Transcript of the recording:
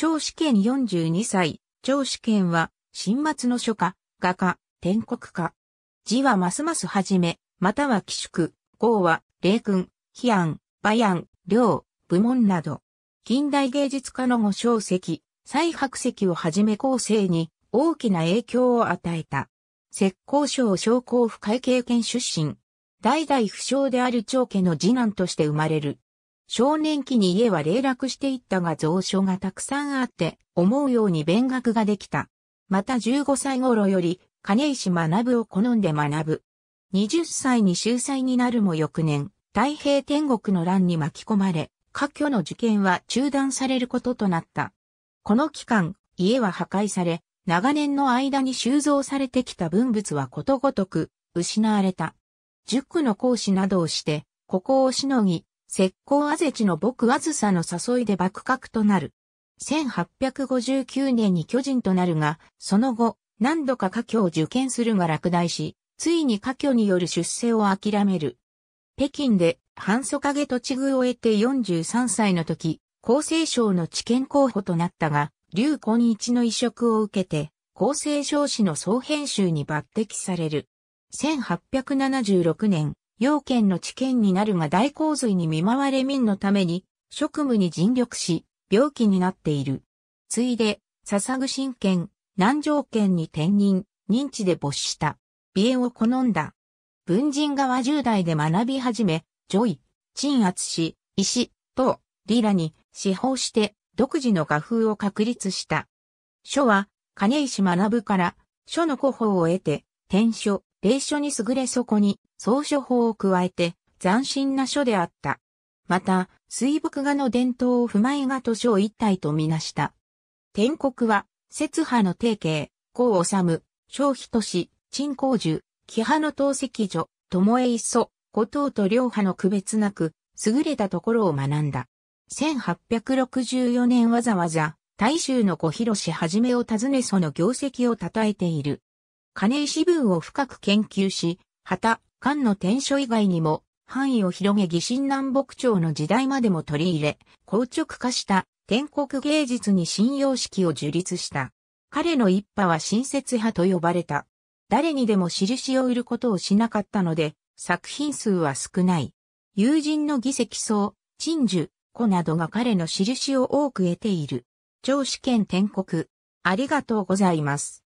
張子健42歳、張子健は、新末の書家、画家、天国家。字はますますはじめ、または寄宿、号は、霊君、批安、馬案、領、部門など。近代芸術家の五小石、蔡白石をはじめ後世に大きな影響を与えた。石膏省商工府会経験出身。代々不詳である長家の次男として生まれる。少年期に家は霊落していったが蔵書がたくさんあって、思うように勉学ができた。また15歳頃より、金石学を好んで学ぶ。20歳に秀才になるも翌年、太平天国の乱に巻き込まれ、科挙の受験は中断されることとなった。この期間、家は破壊され、長年の間に収蔵されてきた文物はことごとく失われた。塾の講師などをして、ここをしのぎ、石膏あぜちの僕あずさの誘いで幕閣となる。1859年に巨人となるが、その後、何度か家境を受験するが落第し、ついに家境による出世を諦める。北京で、半祖影土地具を得て43歳の時、厚生省の知見候補となったが、劉根一の移植を受けて、厚生省史の総編集に抜擢される。1876年、要件の知見になるが大洪水に見舞われ民のために、職務に尽力し、病気になっている。ついで、笹ぐ神剣、南条剣に転任、認知で没した。鼻炎を好んだ。文人側10代で学び始め、ジョイ、鎮圧し、石、と、リラに、司法して、独自の画風を確立した。書は、金石学から、書の古法を得て、転書、霊書に優れそこに、総書法を加えて、斬新な書であった。また、水墨画の伝統を踏まえが図書を一体とみなした。天国は、節派の定型、孔治、正日都市、陳光樹、木派の透析所、巴磯、古藤と両派の区別なく、優れたところを学んだ。1864年わざわざ、大衆の小広氏はじめを訪ねその業績を称えている。金井文を深く研究し、旗、漢の天書以外にも、範囲を広げ疑心南北朝の時代までも取り入れ、硬直化した天国芸術に信用式を樹立した。彼の一派は親切派と呼ばれた。誰にでも印を売ることをしなかったので、作品数は少ない。友人の議席層、陳樹、子などが彼の印を多く得ている。超試験天国。ありがとうございます。